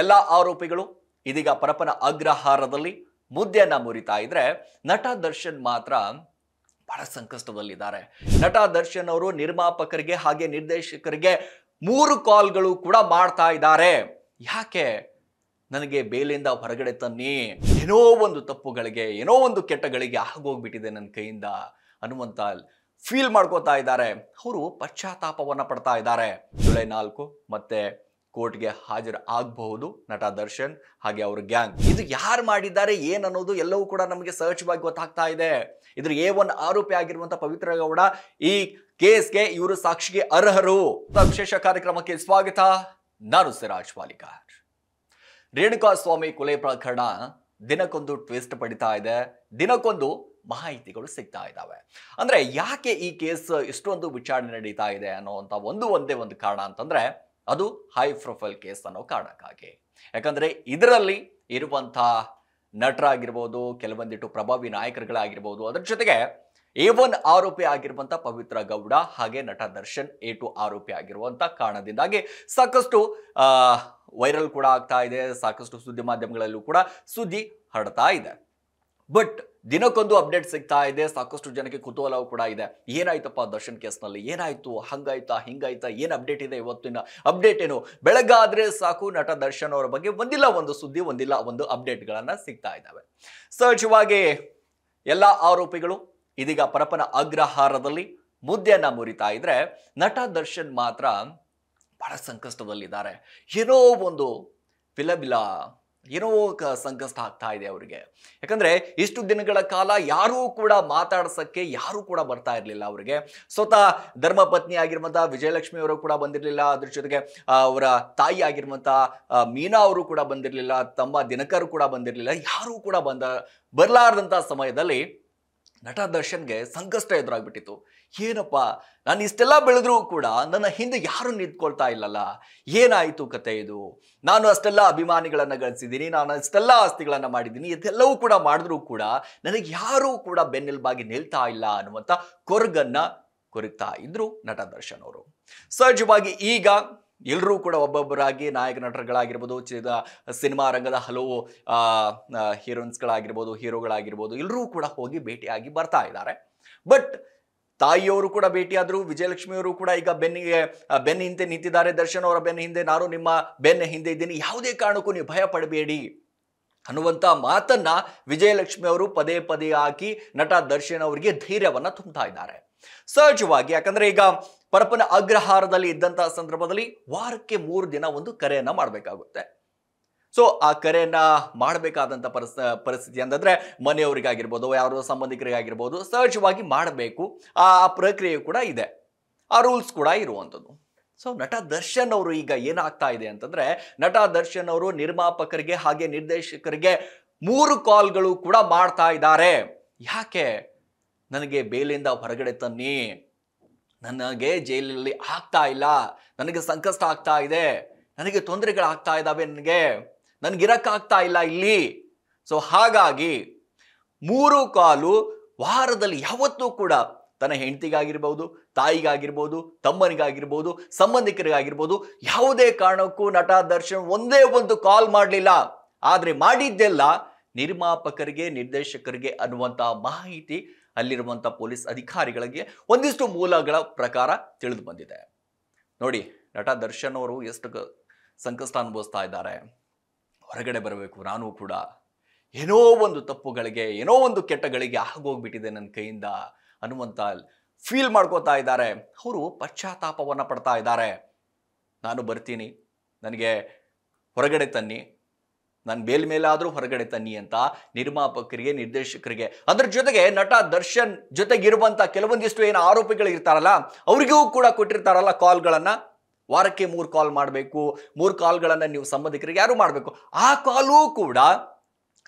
ಎಲ್ಲ ಆರೋಪಿಗಳು ಇದೀಗ ಪರಪನ ಅಗ್ರಹಾರದಲ್ಲಿ ಮುದ್ದೆಯನ್ನ ಮುರಿತಾ ಇದ್ರೆ ನಟ ದರ್ಶನ್ ಮಾತ್ರ ಬಹಳ ಸಂಕಷ್ಟದಲ್ಲಿದ್ದಾರೆ ನಟ ದರ್ಶನ್ ಅವರು ನಿರ್ಮಾಪಕರಿಗೆ ಹಾಗೆ ನಿರ್ದೇಶಕರಿಗೆ ಮೂರು ಕಾಲ್ಗಳು ಕೂಡ ಮಾಡ್ತಾ ಇದ್ದಾರೆ ಯಾಕೆ ನನಗೆ ಬೇಲಿಂದ ಹೊರಗಡೆ ತನ್ನಿ ಏನೋ ಒಂದು ತಪ್ಪುಗಳಿಗೆ ಏನೋ ಒಂದು ಕೆಟ್ಟಗಳಿಗೆ ಆಗೋಗ್ಬಿಟ್ಟಿದೆ ನನ್ನ ಕೈಯಿಂದ ಅನ್ನುವಂತ ಫೀಲ್ ಮಾಡ್ಕೋತಾ ಇದ್ದಾರೆ ಅವರು ಪಶ್ಚಾತ್ತಾಪವನ್ನು ಪಡ್ತಾ ಇದ್ದಾರೆ ಜುಲೈ ನಾಲ್ಕು ಮತ್ತೆ ಕೋರ್ಟ್ಗೆ ಹಾಜರು ಆಗಬಹುದು ನಟ ದರ್ಶನ್ ಹಾಗೆ ಅವ್ರ ಗ್ಯಾಂಗ್ ಇದು ಯಾರು ಮಾಡಿದ್ದಾರೆ ಏನನ್ನೋದು ಎಲ್ಲವೂ ಕೂಡ ನಮಗೆ ಸಹಜವಾಗಿ ಗೊತ್ತಾಗ್ತಾ ಇದೆ ಇದ್ರ ಎ ಒನ್ ಆರೋಪಿ ಆಗಿರುವಂತಹ ಪವಿತ್ರ ಗೌಡ ಈ ಕೇಸ್ಗೆ ಇವರು ಸಾಕ್ಷಿಗೆ ಅರ್ಹರು ವಿಶೇಷ ಕಾರ್ಯಕ್ರಮಕ್ಕೆ ಸ್ವಾಗತ ನಾನು ಸಿರಾಜ್ ಪಾಲಿಕಾರ್ ರೇಣುಕಾ ಸ್ವಾಮಿ ಕೊಲೆ ಪ್ರಕರಣ ದಿನಕ್ಕೊಂದು ಟ್ವಿಸ್ಟ್ ಪಡಿತಾ ಇದೆ ದಿನಕ್ಕೊಂದು ಮಾಹಿತಿಗಳು ಸಿಗ್ತಾ ಇದ್ದಾವೆ ಅಂದ್ರೆ ಯಾಕೆ ಈ ಕೇಸ್ ಇಷ್ಟೊಂದು ವಿಚಾರಣೆ ನಡೀತಾ ಇದೆ ಅನ್ನೋವಂಥ ಒಂದು ಒಂದೇ ಒಂದು ಕಾರಣ ಅಂತಂದ್ರೆ ಅದು ಹೈ ಪ್ರೊಫೈಲ್ ಕೇಸ್ ಅನ್ನೋ ಕಾರಣಕ್ಕಾಗಿ ಯಾಕಂದರೆ ಇದರಲ್ಲಿ ಇರುವಂಥ ನಟರಾಗಿರ್ಬೋದು ಕೆಲವೊಂದಿಟ್ಟು ಪ್ರಭಾವಿ ನಾಯಕರುಗಳಾಗಿರ್ಬೋದು ಅದರ ಜೊತೆಗೆ ಎ ಒನ್ ಆರೋಪಿ ಆಗಿರುವಂಥ ಪವಿತ್ರ ಗೌಡ ಹಾಗೆ ನಟ ದರ್ಶನ್ ಎ ಟು ಆರೋಪಿ ಆಗಿರುವಂಥ ಕಾರಣದಿಂದಾಗಿ ಸಾಕಷ್ಟು ವೈರಲ್ ಕೂಡ ಆಗ್ತಾ ಇದೆ ಸಾಕಷ್ಟು ಸುದ್ದಿ ಮಾಧ್ಯಮಗಳಲ್ಲೂ ಕೂಡ ಸುದ್ದಿ ಹರಡ್ತಾ ಇದೆ ಬಟ್ ದಿನಕ್ಕೊಂದು ಅಪ್ಡೇಟ್ ಸಿಗ್ತಾ ಇದೆ ಸಾಕಷ್ಟು ಜನಕ್ಕೆ ಕುತೂಹಲವೂ ಕೂಡ ಇದೆ ಏನಾಯ್ತಪ್ಪ ದರ್ಶನ್ ಕೇಸ್ನಲ್ಲಿ ಏನಾಯ್ತು ಹಂಗಾಯ್ತಾ ಹಿಂಗಾಯ್ತಾ ಏನು ಅಪ್ಡೇಟ್ ಇದೆ ಇವತ್ತಿನ ಅಪ್ಡೇಟ್ ಏನು ಬೆಳಗಾದ್ರೆ ಸಾಕು ನಟ ದರ್ಶನ್ ಅವರ ಬಗ್ಗೆ ಒಂದಿಲ್ಲ ಒಂದು ಸುದ್ದಿ ಒಂದಿಲ್ಲ ಒಂದು ಅಪ್ಡೇಟ್ಗಳನ್ನು ಸಿಗ್ತಾ ಇದ್ದಾವೆ ಸಹಜವಾಗಿ ಎಲ್ಲ ಆರೋಪಿಗಳು ಇದೀಗ ಪರಪನ ಅಗ್ರಹಾರದಲ್ಲಿ ಮುದ್ದೆಯನ್ನ ಮುರಿತಾ ಇದ್ರೆ ನಟ ದರ್ಶನ್ ಮಾತ್ರ ಬಹಳ ಸಂಕಷ್ಟದಲ್ಲಿದ್ದಾರೆ ಏನೋ ಒಂದು ಬಿಲಬಿಲ ಏನೋ ಸಂಕಷ್ಟ ಆಗ್ತಾ ಇದೆ ಅವರಿಗೆ ಯಾಕಂದರೆ ಇಷ್ಟು ದಿನಗಳ ಕಾಲ ಯಾರೂ ಕೂಡ ಮಾತಾಡ್ಸೋಕ್ಕೆ ಯಾರೂ ಕೂಡ ಬರ್ತಾ ಇರಲಿಲ್ಲ ಅವರಿಗೆ ಸ್ವತಃ ಧರ್ಮಪತ್ನಿ ಆಗಿರುವಂಥ ವಿಜಯಲಕ್ಷ್ಮಿ ಅವರು ಕೂಡ ಬಂದಿರಲಿಲ್ಲ ಅದ್ರ ಜೊತೆಗೆ ಅವರ ತಾಯಿ ಆಗಿರುವಂಥ ಮೀನಾ ಅವರು ಕೂಡ ಬಂದಿರಲಿಲ್ಲ ತಮ್ಮ ದಿನಕರು ಕೂಡ ಬಂದಿರಲಿಲ್ಲ ಯಾರೂ ಕೂಡ ಬಂದ ಬರಲಾರ್ದಂಥ ಸಮಯದಲ್ಲಿ ನಟ ದರ್ಶನ್ಗೆ ಸಂಕಷ್ಟ ಎದುರಾಗ್ಬಿಟ್ಟಿತ್ತು ಏನಪ್ಪ ನಾನು ಇಷ್ಟೆಲ್ಲ ಬೆಳೆದ್ರೂ ಕೂಡ ನನ್ನ ಹಿಂದೆ ಯಾರು ನಿಂತ್ಕೊಳ್ತಾ ಇಲ್ಲಲ್ಲ ಏನಾಯಿತು ಕತೆ ಇದು ನಾನು ಅಷ್ಟೆಲ್ಲ ಅಭಿಮಾನಿಗಳನ್ನು ಗಳಿಸಿದ್ದೀನಿ ನಾನು ಅಷ್ಟೆಲ್ಲ ಆಸ್ತಿಗಳನ್ನು ಮಾಡಿದ್ದೀನಿ ಇದೆಲ್ಲವೂ ಕೂಡ ಮಾಡಿದ್ರೂ ಕೂಡ ನನಗೆ ಯಾರೂ ಕೂಡ ಬೆನ್ನೆಲುಬಾಗಿ ನಿಲ್ತಾ ಇಲ್ಲ ಅನ್ನುವಂಥ ಕೊರಗನ್ನು ಕೊರಿತಾ ಇದ್ರು ನಟ ದರ್ಶನ್ ಅವರು ಸಹಜವಾಗಿ ಈಗ ಎಲ್ಲರೂ ಕೂಡ ಒಬ್ಬೊಬ್ಬರಾಗಿ ನಾಯಕ ನಟರುಗಳಾಗಿರ್ಬೋದು ಚಿದ ಸಿನಿಮಾ ರಂಗದ ಹಲವು ಹೀರೋಯಿನ್ಸ್ಗಳಾಗಿರ್ಬೋದು ಹೀರೋಗಳಾಗಿರ್ಬೋದು ಎಲ್ಲರೂ ಕೂಡ ಹೋಗಿ ಭೇಟಿಯಾಗಿ ಬರ್ತಾ ಇದ್ದಾರೆ ಬಟ್ ತಾಯಿಯವರು ಕೂಡ ಭೇಟಿಯಾದರು ವಿಜಯಲಕ್ಷ್ಮಿಯವರು ಕೂಡ ಈಗ ಬೆನ್ನಿಗೆ ಬೆನ್ನ ಹಿಂದೆ ನಿಂತಿದ್ದಾರೆ ದರ್ಶನ್ ಅವರ ಬೆನ್ನ ಹಿಂದೆ ನಾನು ನಿಮ್ಮ ಬೆನ್ನ ಹಿಂದೆ ಇದ್ದೀನಿ ಯಾವುದೇ ಕಾರಣಕ್ಕೂ ನೀವು ಭಯ ಪಡಬೇಡಿ ಅನ್ನುವಂಥ ಮಾತನ್ನು ವಿಜಯಲಕ್ಷ್ಮಿ ಅವರು ಪದೇ ಪದೇ ಹಾಕಿ ನಟ ದರ್ಶನ್ ಅವರಿಗೆ ಧೈರ್ಯವನ್ನು ತುಂಬ್ತಾ ಇದ್ದಾರೆ ಸಹಜವಾಗಿ ಯಾಕಂದ್ರೆ ಈಗ ಪರಪನ ಅಗ್ರಹಾರದಲ್ಲಿ ಇದ್ದಂತಹ ಸಂದರ್ಭದಲ್ಲಿ ವಾರಕ್ಕೆ ಮೂರು ದಿನ ಒಂದು ಕರೆಯನ್ನ ಮಾಡಬೇಕಾಗುತ್ತೆ ಸೊ ಆ ಕರೆಯನ್ನ ಮಾಡಬೇಕಾದಂತ ಪರಿಸ್ ಪರಿಸ್ಥಿತಿ ಅಂತಂದ್ರೆ ಮನೆಯವರಿಗಾಗಿರ್ಬೋದು ಯಾರೋ ಸಂಬಂಧಿಕರಿಗಾಗಿರ್ಬೋದು ಸಹಜವಾಗಿ ಮಾಡಬೇಕು ಆ ಪ್ರಕ್ರಿಯೆ ಕೂಡ ಇದೆ ಆ ರೂಲ್ಸ್ ಕೂಡ ಇರುವಂಥದ್ದು ಸೊ ನಟ ದರ್ಶನ್ ಅವರು ಈಗ ಏನಾಗ್ತಾ ಇದೆ ಅಂತಂದ್ರೆ ನಟ ದರ್ಶನ್ ಅವರು ನಿರ್ಮಾಪಕರಿಗೆ ಹಾಗೆ ನಿರ್ದೇಶಕರಿಗೆ ಮೂರು ಕಾಲ್ಗಳು ಕೂಡ ಮಾಡ್ತಾ ಇದ್ದಾರೆ ಯಾಕೆ ನನಗೆ ಬೇಲಿಂದ ಹೊರಗಡೆ ತನ್ನಿ ನನಗೆ ಜೈಲಲ್ಲಿ ಆಗ್ತಾ ಇಲ್ಲ ನನಗೆ ಸಂಕಷ್ಟ ಆಗ್ತಾ ಇದೆ ನನಗೆ ತೊಂದರೆಗಳಾಗ್ತಾ ಇದ್ದಾವೆ ನನಗೆ ನನಗಿರಕ್ಕಾಗ್ತಾ ಇಲ್ಲ ಇಲ್ಲಿ ಸೊ ಹಾಗಾಗಿ ಮೂರು ಕಾಲು ವಾರದಲ್ಲಿ ಯಾವತ್ತೂ ಕೂಡ ತನ್ನ ಹೆಂಡತಿಗಾಗಿರ್ಬೋದು ತಾಯಿಗಾಗಿರ್ಬೋದು ತಮ್ಮನಿಗಾಗಿರ್ಬೋದು ಸಂಬಂಧಿಕರಿಗಾಗಿರ್ಬೋದು ಯಾವುದೇ ಕಾರಣಕ್ಕೂ ನಟ ದರ್ಶನ್ ಒಂದೇ ಒಂದು ಕಾಲ್ ಮಾಡಲಿಲ್ಲ ಆದರೆ ಮಾಡಿದ್ದೆಲ್ಲ ನಿರ್ಮಾಪಕರಿಗೆ ನಿರ್ದೇಶಕರಿಗೆ ಅನ್ನುವಂಥ ಮಾಹಿತಿ ಅಲ್ಲಿರುವಂಥ ಪೊಲೀಸ್ ಅಧಿಕಾರಿಗಳಿಗೆ ಒಂದಿಷ್ಟು ಮೂಲಗಳ ಪ್ರಕಾರ ತಿಳಿದು ಬಂದಿದೆ ನೋಡಿ ನಟ ದರ್ಶನ್ ಅವರು ಎಷ್ಟು ಸಂಕಷ್ಟ ಅನುಭವಿಸ್ತಾ ಇದ್ದಾರೆ ಹೊರಗಡೆ ಬರಬೇಕು ನಾನು ಕೂಡ ಏನೋ ಒಂದು ತಪ್ಪುಗಳಿಗೆ ಏನೋ ಒಂದು ಕೆಟ್ಟಗಳಿಗೆ ಆಗೋಗ್ಬಿಟ್ಟಿದೆ ನನ್ನ ಕೈಯಿಂದ ಅನ್ನುವಂಥ ಫೀಲ್ ಮಾಡ್ಕೋತಾ ಇದ್ದಾರೆ ಅವರು ಪಶ್ಚಾತ್ತಾಪವನ್ನು ಪಡ್ತಾ ಇದ್ದಾರೆ ನಾನು ಬರ್ತೀನಿ ನನಗೆ ಹೊರಗಡೆ ತನ್ನಿ ನಾನು ಬೇಲ್ ಮೇಲಾದರೂ ಹೊರಗಡೆ ತನ್ನಿ ಅಂತ ನಿರ್ಮಾಪಕರಿಗೆ ನಿರ್ದೇಶಕರಿಗೆ ಅದರ ಜೊತೆಗೆ ನಟ ದರ್ಶನ್ ಜೊತೆಗಿರುವಂಥ ಕೆಲವೊಂದಿಷ್ಟು ಏನು ಆರೋಪಿಗಳು ಇರ್ತಾರಲ್ಲ ಅವರಿಗೂ ಕೂಡ ಕೊಟ್ಟಿರ್ತಾರಲ್ಲ ಕಾಲ್ಗಳನ್ನು ವಾರಕ್ಕೆ ಮೂರು ಕಾಲ್ ಮಾಡಬೇಕು ಮೂರು ಕಾಲ್ಗಳನ್ನು ನೀವು ಸಂಬಂಧಿಕರಿಗೆ ಯಾರು ಮಾಡಬೇಕು ಆ ಕಾಲೂ ಕೂಡ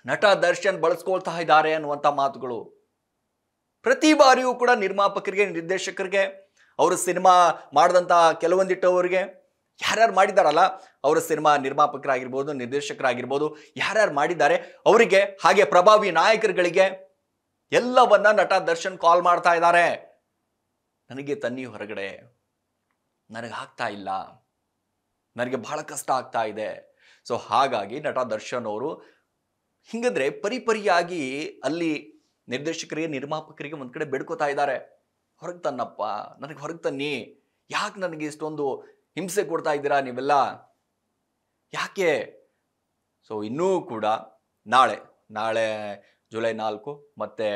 ನಟ ದರ್ಶನ್ ಬಳಸ್ಕೊಳ್ತಾ ಇದ್ದಾರೆ ಅನ್ನುವಂಥ ಮಾತುಗಳು ಪ್ರತಿ ಬಾರಿಯೂ ಕೂಡ ನಿರ್ಮಾಪಕರಿಗೆ ನಿರ್ದೇಶಕರಿಗೆ ಅವರು ಸಿನಿಮಾ ಮಾಡಿದಂಥ ಕೆಲವೊಂದಿಟ್ಟವರಿಗೆ ಯಾರ್ಯಾರು ಮಾಡಿದಾರಲ್ಲ ಅವರ ಸಿನಿಮಾ ನಿರ್ಮಾಪಕರಾಗಿರ್ಬೋದು ನಿರ್ದೇಶಕರಾಗಿರ್ಬೋದು ಯಾರ್ಯಾರು ಮಾಡಿದ್ದಾರೆ ಅವರಿಗೆ ಹಾಗೆ ಪ್ರಭಾವಿ ನಾಯಕರುಗಳಿಗೆ ಎಲ್ಲವನ್ನ ನಟ ದರ್ಶನ್ ಕಾಲ್ ಮಾಡ್ತಾ ಇದ್ದಾರೆ ನನಗೆ ತನ್ನಿ ಹೊರಗಡೆ ನನಗೆ ಆಗ್ತಾ ಇಲ್ಲ ನನಗೆ ಬಹಳ ಕಷ್ಟ ಆಗ್ತಾ ಇದೆ ಸೊ ಹಾಗಾಗಿ ನಟ ದರ್ಶನ್ ಅವರು ಹಿಂಗಂದ್ರೆ ಪರಿಪರಿಯಾಗಿ ಅಲ್ಲಿ ನಿರ್ದೇಶಕರಿಗೆ ನಿರ್ಮಾಪಕರಿಗೆ ಒಂದ್ ಕಡೆ ಬೇಡ್ಕೋತಾ ಇದ್ದಾರೆ ಹೊರಗೆ ತನ್ನಪ್ಪ ನನಗೆ ಹೊರಗೆ ತನ್ನಿ ಯಾಕೆ ನನಗೆ ಇಷ್ಟೊಂದು ಹಿಂಸೆ ಕೊಡ್ತಾ ಇದ್ದೀರಾ ನೀವೆಲ್ಲ ಯಾಕೆ ಸೊ ಇನ್ನೂ ಕೂಡ ನಾಳೆ ನಾಳೆ ಜುಲೈ ನಾಲ್ಕು ಮತ್ತೆ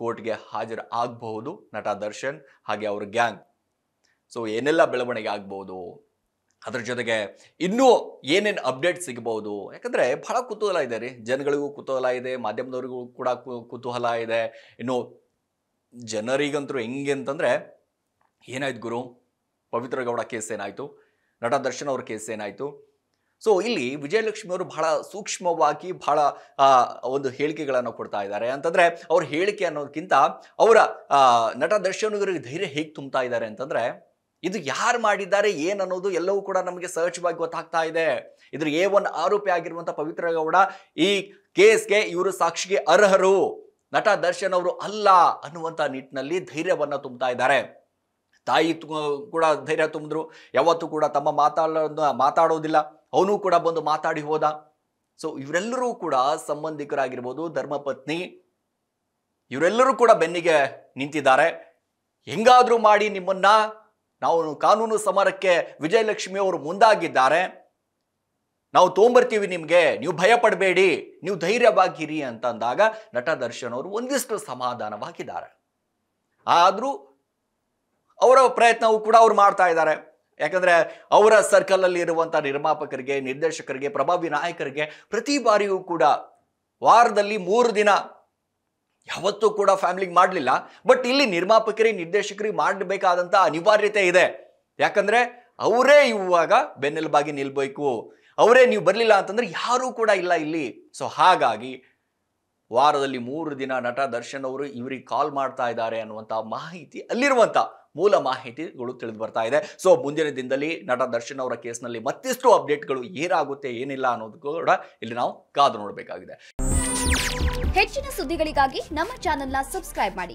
ಕೋರ್ಟ್ಗೆ ಹಾಜರು ಆಗಬಹುದು ನಟ ದರ್ಶನ್ ಹಾಗೆ ಅವ್ರ ಗ್ಯಾಂಗ್ ಸೊ ಏನೆಲ್ಲ ಬೆಳವಣಿಗೆ ಆಗ್ಬೋದು ಅದ್ರ ಜೊತೆಗೆ ಇನ್ನೂ ಏನೇನು ಅಪ್ಡೇಟ್ ಸಿಗಬಹುದು ಯಾಕಂದರೆ ಬಹಳ ಕುತೂಹಲ ಇದೆ ರೀ ಜನಗಳಿಗೂ ಕುತೂಹಲ ಇದೆ ಮಾಧ್ಯಮದವರಿಗೂ ಕೂಡ ಕುತೂಹಲ ಇದೆ ಇನ್ನು ಜನರಿಗಂತೂ ಹೆಂಗೆ ಅಂತಂದರೆ ಏನಾಯ್ತು ಗುರು ಪವಿತ್ರಗೌಡ ಕೇಸ್ ಏನಾಯಿತು ನಟ ದರ್ಶನ್ ಅವ್ರ ಕೇಸ್ ಏನಾಯಿತು ಸೊ ಇಲ್ಲಿ ವಿಜಯಲಕ್ಷ್ಮಿ ಅವರು ಬಹಳ ಸೂಕ್ಷ್ಮವಾಗಿ ಬಹಳ ಒಂದು ಹೇಳಿಕೆಗಳನ್ನು ಕೊಡ್ತಾ ಇದ್ದಾರೆ ಅಂತಂದರೆ ಅವ್ರ ಹೇಳಿಕೆ ಅನ್ನೋದಕ್ಕಿಂತ ಅವರ ನಟ ದರ್ಶನ್ ಧೈರ್ಯ ಹೇಗೆ ತುಂಬ್ತಾ ಇದ್ದಾರೆ ಅಂತಂದರೆ ಇದು ಯಾರು ಮಾಡಿದ್ದಾರೆ ಏನು ಅನ್ನೋದು ಎಲ್ಲವೂ ಕೂಡ ನಮಗೆ ಸಹಜವಾಗಿ ಗೊತ್ತಾಗ್ತಾ ಇದೆ ಇದ್ರ ಏ ಒನ್ ಆರೋಪಿ ಆಗಿರುವಂಥ ಪವಿತ್ರ ಗೌಡ ಈ ಕೇಸ್ಗೆ ಇವರು ಸಾಕ್ಷಿಗೆ ಅರ್ಹರು ನಟ ದರ್ಶನ್ ಅವರು ಅಲ್ಲ ಅನ್ನುವಂಥ ನಿಟ್ಟಿನಲ್ಲಿ ಧೈರ್ಯವನ್ನು ತುಂಬ್ತಾ ಇದ್ದಾರೆ ತಾಯಿ ಕೂಡ ಧೈರ್ಯ ತುಂಬಿದ್ರು ಯಾವತ್ತೂ ಕೂಡ ತಮ್ಮ ಮಾತಾಡೋ ಮಾತಾಡೋದಿಲ್ಲ ಅವನು ಕೂಡ ಬಂದು ಮಾತಾಡಿ ಹೋದ ಸೊ ಇವರೆಲ್ಲರೂ ಕೂಡ ಸಂಬಂಧಿಕರಾಗಿರ್ಬೋದು ಧರ್ಮಪತ್ನಿ ಇವರೆಲ್ಲರೂ ಕೂಡ ಬೆನ್ನಿಗೆ ನಿಂತಿದ್ದಾರೆ ಹೆಂಗಾದರೂ ಮಾಡಿ ನಿಮ್ಮನ್ನ ನಾವು ಕಾನೂನು ಸಮರಕ್ಕೆ ವಿಜಯಲಕ್ಷ್ಮಿ ಮುಂದಾಗಿದ್ದಾರೆ ನಾವು ತೊಗೊಂಬರ್ತೀವಿ ನಿಮಗೆ ನೀವು ಭಯ ಪಡಬೇಡಿ ನೀವು ಧೈರ್ಯವಾಗಿರಿ ಅಂತಂದಾಗ ನಟ ದರ್ಶನ್ ಅವರು ಒಂದಿಷ್ಟು ಸಮಾಧಾನವಾಗಿದ್ದಾರೆ ಆದರೂ ಅವರ ಪ್ರಯತ್ನವೂ ಕೂಡ ಅವ್ರು ಮಾಡ್ತಾ ಇದ್ದಾರೆ ಯಾಕಂದ್ರೆ ಅವರ ಸರ್ಕಲ್ ಅಲ್ಲಿ ನಿರ್ಮಾಪಕರಿಗೆ ನಿರ್ದೇಶಕರಿಗೆ ಪ್ರಭಾವಿ ನಾಯಕರಿಗೆ ಪ್ರತಿ ಬಾರಿಯೂ ಕೂಡ ವಾರದಲ್ಲಿ ಮೂರು ದಿನ ಯಾವತ್ತೂ ಕೂಡ ಫ್ಯಾಮಿಲಿಗೆ ಮಾಡಲಿಲ್ಲ ಬಟ್ ಇಲ್ಲಿ ನಿರ್ಮಾಪಕರಿಗೆ ನಿರ್ದೇಶಕರಿಗೆ ಮಾಡಬೇಕಾದಂಥ ಅನಿವಾರ್ಯತೆ ಇದೆ ಯಾಕಂದ್ರೆ ಅವರೇ ಇವಾಗ ಬೆನ್ನೆಲುಬಾಗಿ ನಿಲ್ಬೇಕು ಅವರೇ ನೀವು ಬರಲಿಲ್ಲ ಅಂತಂದ್ರೆ ಯಾರೂ ಕೂಡ ಇಲ್ಲ ಇಲ್ಲಿ ಸೊ ಹಾಗಾಗಿ ವಾರದಲ್ಲಿ ಮೂರು ದಿನ ನಟ ದರ್ಶನ್ ಅವರು ಇವರಿಗೆ ಕಾಲ್ ಮಾಡ್ತಾ ಇದ್ದಾರೆ ಅನ್ನುವಂಥ ಮಾಹಿತಿ ಅಲ್ಲಿರುವಂಥ ಮೂಲ ಮಾಹಿತಿಗಳು ತಿಳಿದು ಬರ್ತಾ ಇದೆ ಸೊ ಮುಂದಿನ ದಿನದಲ್ಲಿ ನಟ ದರ್ಶನ್ ಅವರ ಕೇಸ್ನಲ್ಲಿ ಮತ್ತಿಷ್ಟು ಅಪ್ಡೇಟ್ಗಳು ಏನಾಗುತ್ತೆ ಏನಿಲ್ಲ ಅನ್ನೋದು ಕೂಡ ಇಲ್ಲಿ ನಾವು ಕಾದು ನೋಡಬೇಕಾಗಿದೆ ಹೆಚ್ಚಿನ ಸುದ್ದಿಗಳಿಗಾಗಿ ನಮ್ಮ ಚಾನೆಲ್ನ ಸಬ್ಸ್ಕ್ರೈಬ್ ಮಾಡಿ